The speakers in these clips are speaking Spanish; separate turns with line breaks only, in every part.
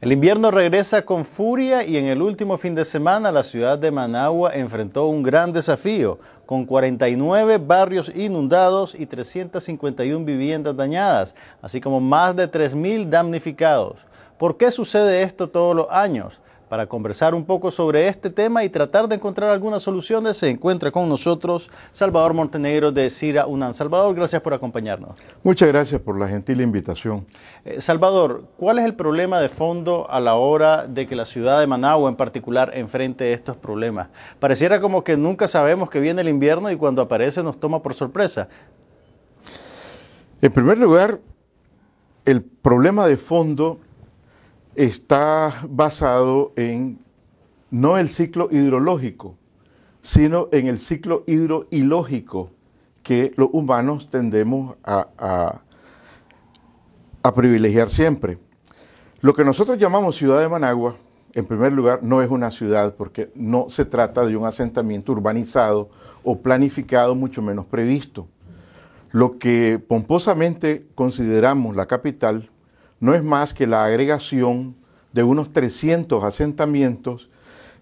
El invierno regresa con furia y en el último fin de semana la ciudad de Managua enfrentó un gran desafío, con 49 barrios inundados y 351 viviendas dañadas, así como más de 3.000 damnificados. ¿Por qué sucede esto todos los años? Para conversar un poco sobre este tema y tratar de encontrar algunas soluciones, se encuentra con nosotros Salvador Montenegro de CIRA Unan. Salvador, gracias por acompañarnos. Muchas gracias por la gentil invitación. Eh, Salvador, ¿cuál es el problema de fondo a la hora de que la ciudad de Managua en particular enfrente estos problemas? Pareciera como que nunca sabemos que viene el invierno y cuando aparece nos toma por sorpresa.
En primer lugar, el problema de fondo está basado en no el ciclo hidrológico, sino en el ciclo hidroilógico que los humanos tendemos a, privilegiar siempre. Lo que nosotros llamamos ciudad de Managua, en primer lugar, no es una ciudad porque no se trata de un asentamiento urbanizado o planificado, mucho menos previsto. Lo que pomposamente consideramos la capital no es más que la agregación de unos 300 asentamientos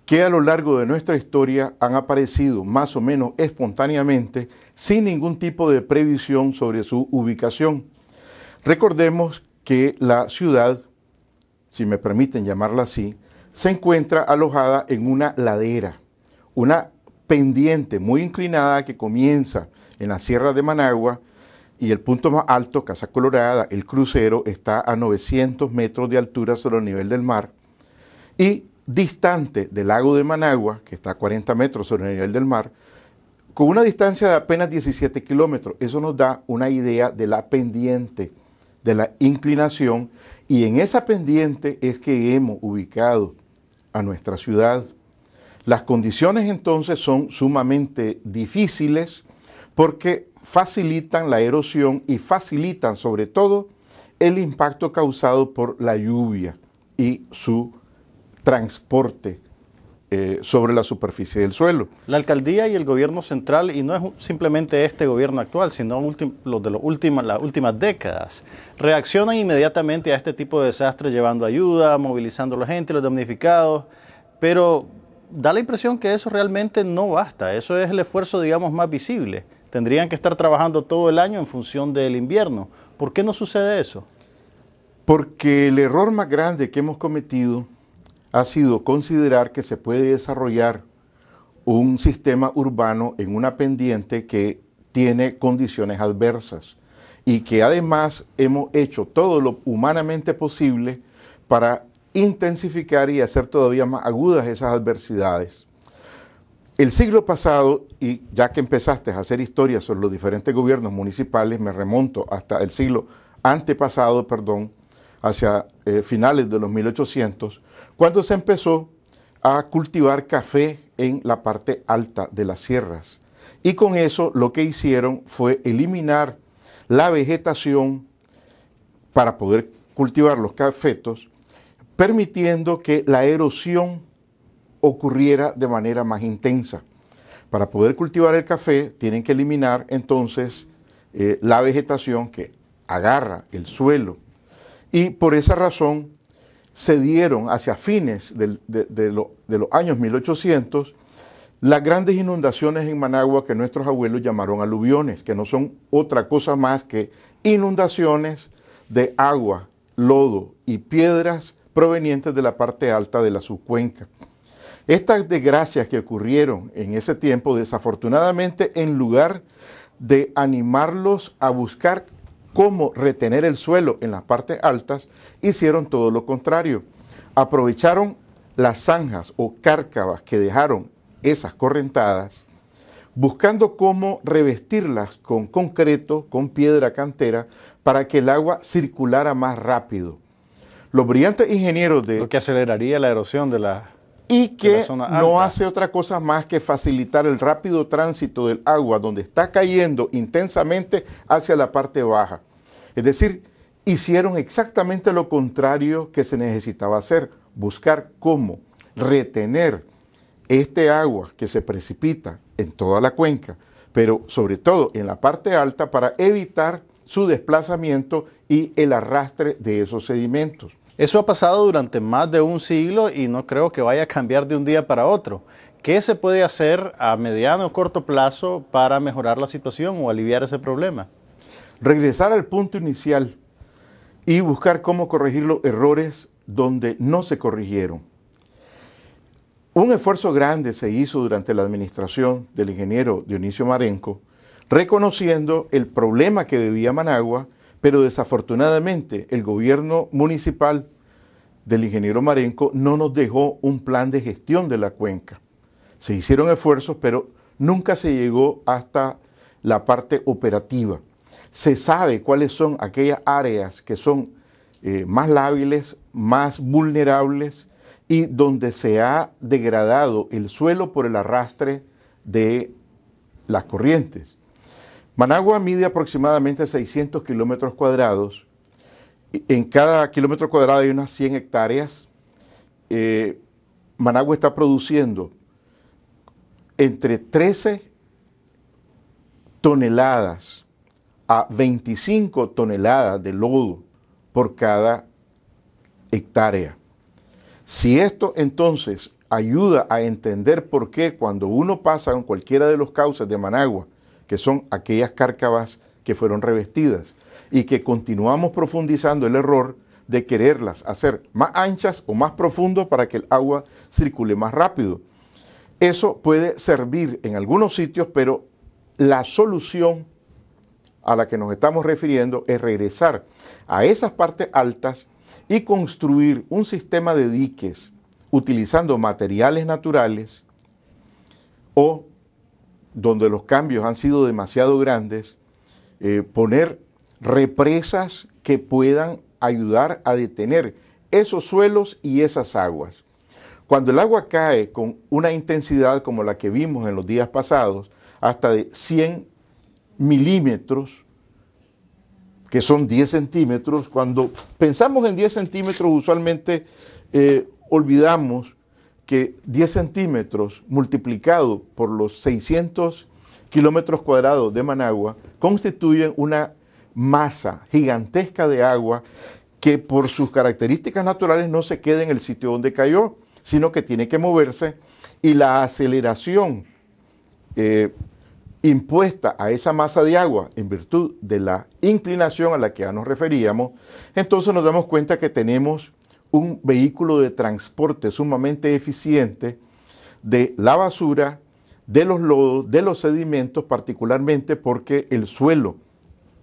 que a lo largo de nuestra historia han aparecido más o menos espontáneamente sin ningún tipo de previsión sobre su ubicación. Recordemos que la ciudad, si me permiten llamarla así, se encuentra alojada en una ladera, una pendiente muy inclinada que comienza en la Sierra de Managua y el punto más alto, Casa Colorada, el crucero, está a 900 metros de altura sobre el nivel del mar y distante del lago de Managua, que está a 40 metros sobre el nivel del mar, con una distancia de apenas 17 kilómetros. Eso nos da una idea de la pendiente, de la inclinación, y en esa pendiente es que hemos ubicado a nuestra ciudad. Las condiciones entonces son sumamente difíciles, porque facilitan la erosión y facilitan sobre todo el impacto causado por la lluvia y su transporte eh, sobre
la superficie del suelo. La alcaldía y el gobierno central, y no es simplemente este gobierno actual, sino los de las últimas décadas, reaccionan inmediatamente a este tipo de desastres llevando ayuda, movilizando a la gente, los damnificados, pero da la impresión que eso realmente no basta, eso es el esfuerzo, digamos, más visible tendrían que estar trabajando todo el año en función del invierno. ¿Por qué no sucede eso? Porque
el error más grande que hemos cometido ha sido considerar que se puede desarrollar un sistema urbano en una pendiente que tiene condiciones adversas y que además hemos hecho todo lo humanamente posible para intensificar y hacer todavía más agudas esas adversidades. El siglo pasado, y ya que empezaste a hacer historias sobre los diferentes gobiernos municipales, me remonto hasta el siglo antepasado, perdón, hacia eh, finales de los 1800, cuando se empezó a cultivar café en la parte alta de las sierras. Y con eso lo que hicieron fue eliminar la vegetación para poder cultivar los cafetos, permitiendo que la erosión ocurriera de manera más intensa. Para poder cultivar el café tienen que eliminar entonces eh, la vegetación que agarra el suelo y por esa razón se dieron hacia fines de, de los años 1800 las grandes inundaciones en Managua que nuestros abuelos llamaron aluviones, que no son otra cosa más que inundaciones de agua, lodo y piedras provenientes de la parte alta de la subcuenca. Estas desgracias que ocurrieron en ese tiempo, desafortunadamente, en lugar de animarlos a buscar cómo retener el suelo en las partes altas, hicieron todo lo contrario. Aprovecharon las zanjas o cárcavas que dejaron esas correntadas, buscando cómo revestirlas con concreto, con piedra cantera, para que el agua circulara más rápido. Los brillantes ingenieros de... Lo que aceleraría la erosión de la y que no hace otra cosa más que facilitar el rápido tránsito del agua donde está cayendo intensamente hacia la parte baja. Es decir, hicieron exactamente lo contrario que se necesitaba hacer, buscar cómo retener este agua que se precipita en toda la cuenca, pero sobre todo en la parte alta para evitar su desplazamiento y el arrastre de esos sedimentos.
Eso ha pasado durante más de un siglo y no creo que vaya a cambiar de un día para otro. ¿Qué se puede hacer a mediano o corto plazo para mejorar la situación o aliviar ese problema? Regresar al punto inicial y buscar cómo corregir
los errores donde no se corrigieron. Un esfuerzo grande se hizo durante la administración del ingeniero Dionisio Marenco, reconociendo el problema que vivía Managua pero desafortunadamente el gobierno municipal del ingeniero Marenco no nos dejó un plan de gestión de la cuenca. Se hicieron esfuerzos, pero nunca se llegó hasta la parte operativa. Se sabe cuáles son aquellas áreas que son eh, más lábiles, más vulnerables y donde se ha degradado el suelo por el arrastre de las corrientes. Managua mide aproximadamente 600 kilómetros cuadrados. E, en cada kilómetro cuadrado hay unas 100 hectáreas. Eh, Managua está produciendo entre 13 toneladas a 25 toneladas de lodo por cada hectárea. Si esto entonces ayuda a entender por qué cuando uno pasa en cualquiera de los cauces de Managua que son aquellas cárcavas que fueron revestidas y que continuamos profundizando el error de quererlas hacer más anchas o más profundas para que el agua circule más rápido. Eso puede servir en algunos sitios, pero la solución a la que nos estamos refiriendo es regresar a esas partes altas y construir un sistema de diques utilizando materiales naturales o donde los cambios han sido demasiado grandes, eh, poner represas que puedan ayudar a detener esos suelos y esas aguas. Cuando el agua cae con una intensidad como la que vimos en los días pasados, hasta de 100 milímetros, que son 10 centímetros, cuando pensamos en 10 centímetros usualmente eh, olvidamos que 10 centímetros multiplicado por los 600 kilómetros cuadrados de Managua constituyen una masa gigantesca de agua que por sus características naturales no se queda en el sitio donde cayó, sino que tiene que moverse y la aceleración eh, impuesta a esa masa de agua en virtud de la inclinación a la que ya nos referíamos, entonces nos damos cuenta que tenemos un vehículo de transporte sumamente eficiente de la basura, de los lodos, de los sedimentos, particularmente porque el suelo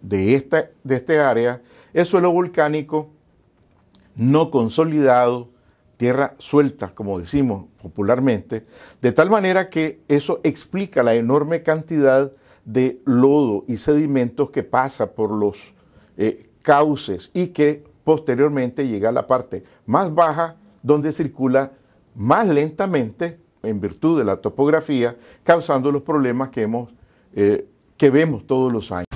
de esta, de este área es suelo volcánico no consolidado, tierra suelta, como decimos popularmente, de tal manera que eso explica la enorme cantidad de lodo y sedimentos que pasa por los eh, cauces y que posteriormente llega a la parte más baja donde circula más lentamente en virtud de la topografía, causando los problemas que, hemos, eh, que vemos todos los años.